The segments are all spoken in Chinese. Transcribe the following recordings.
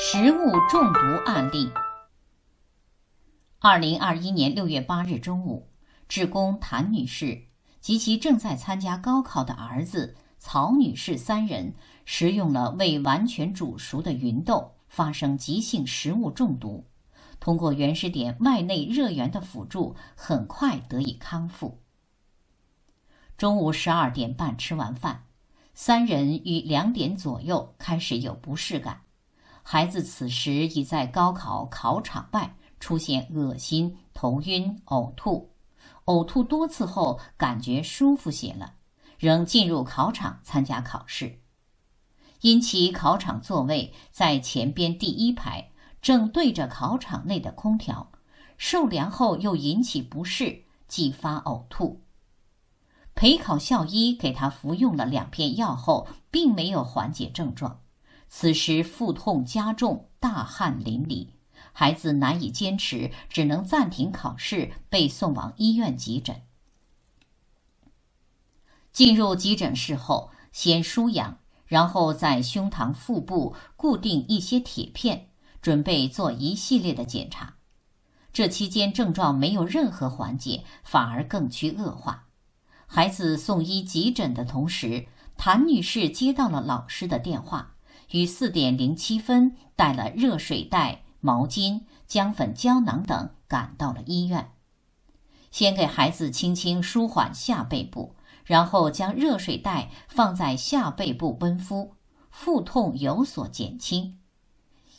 食物中毒案例。二零二一年六月八日中午，职工谭女士及其正在参加高考的儿子曹女士三人食用了未完全煮熟的芸豆，发生急性食物中毒。通过原始点外内热源的辅助，很快得以康复。中午十二点半吃完饭，三人于两点左右开始有不适感。孩子此时已在高考考场外，出现恶心、头晕、呕吐，呕吐多次后感觉舒服些了，仍进入考场参加考试。因其考场座位在前边第一排，正对着考场内的空调，受凉后又引起不适，继发呕吐。陪考校医给他服用了两片药后，并没有缓解症状。此时腹痛加重，大汗淋漓，孩子难以坚持，只能暂停考试，被送往医院急诊。进入急诊室后，先输氧，然后在胸膛、腹部固定一些铁片，准备做一系列的检查。这期间症状没有任何缓解，反而更趋恶化。孩子送医急诊的同时，谭女士接到了老师的电话。于四点零七分带了热水袋、毛巾、姜粉胶囊等赶到了医院，先给孩子轻轻舒缓下背部，然后将热水袋放在下背部温敷，腹痛有所减轻。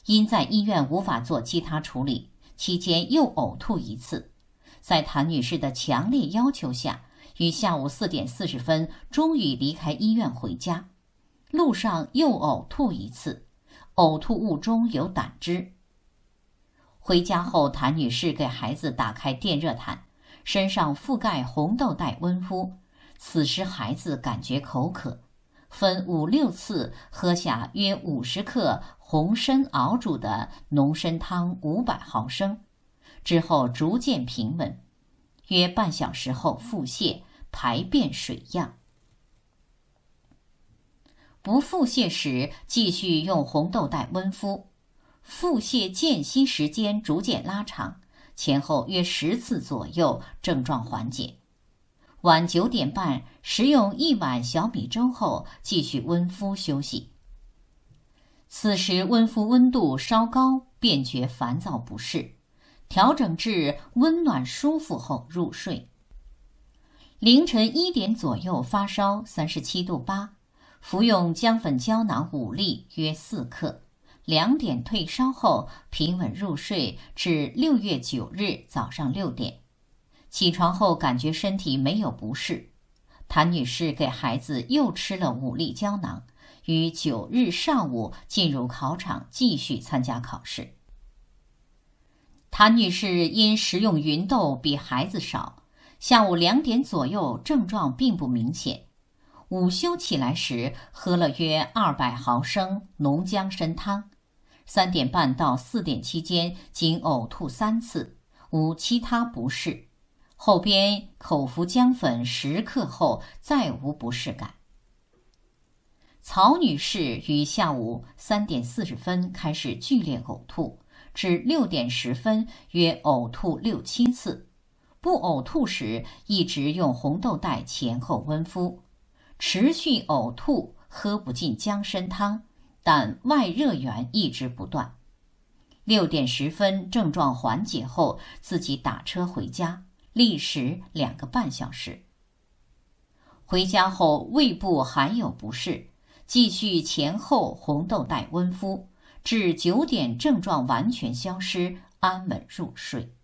因在医院无法做其他处理，期间又呕吐一次，在谭女士的强烈要求下，于下午四点四十分终于离开医院回家。路上又呕吐一次，呕吐物中有胆汁。回家后，谭女士给孩子打开电热毯，身上覆盖红豆袋温敷。此时孩子感觉口渴，分五六次喝下约五十克红参熬煮的浓参汤五百毫升，之后逐渐平稳。约半小时后，腹泻，排便水样。不腹泻时继续用红豆袋温敷，腹泻间歇时间逐渐拉长，前后约十次左右症状缓解。晚九点半食用一碗小米粥后，继续温敷休息。此时温敷温度稍高，便觉烦躁不适，调整至温暖舒服后入睡。凌晨一点左右发烧三十七度八。服用姜粉胶囊五粒，约四克。两点退烧后，平稳入睡至六月九日早上六点。起床后感觉身体没有不适，谭女士给孩子又吃了五粒胶囊，于九日上午进入考场继续参加考试。谭女士因食用芸豆比孩子少，下午两点左右症状并不明显。午休起来时喝了约二百毫升浓姜参汤，三点半到四点期间仅呕吐三次，无其他不适。后边口服姜粉十克后再无不适感。曹女士于下午三点四十分开始剧烈呕吐，至六点十分约呕吐六七次。不呕吐时一直用红豆袋前后温敷。持续呕吐，喝不进姜参汤，但外热源一直不断。六点十分，症状缓解后，自己打车回家，历时两个半小时。回家后胃部还有不适，继续前后红豆袋温敷，至九点症状完全消失，安稳入睡。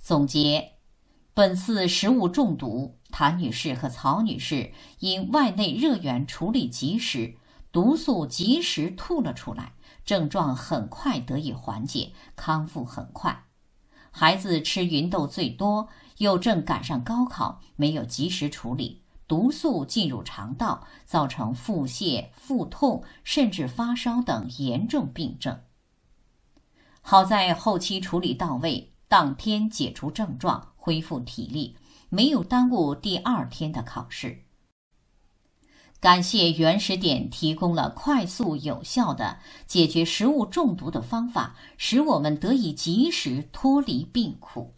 总结：本次食物中毒。谭女士和曹女士因外内热源处理及时，毒素及时吐了出来，症状很快得以缓解，康复很快。孩子吃芸豆最多，又正赶上高考，没有及时处理，毒素进入肠道，造成腹泻、腹痛，甚至发烧等严重病症。好在后期处理到位，当天解除症状，恢复体力。没有耽误第二天的考试。感谢原始点提供了快速有效的解决食物中毒的方法，使我们得以及时脱离病苦。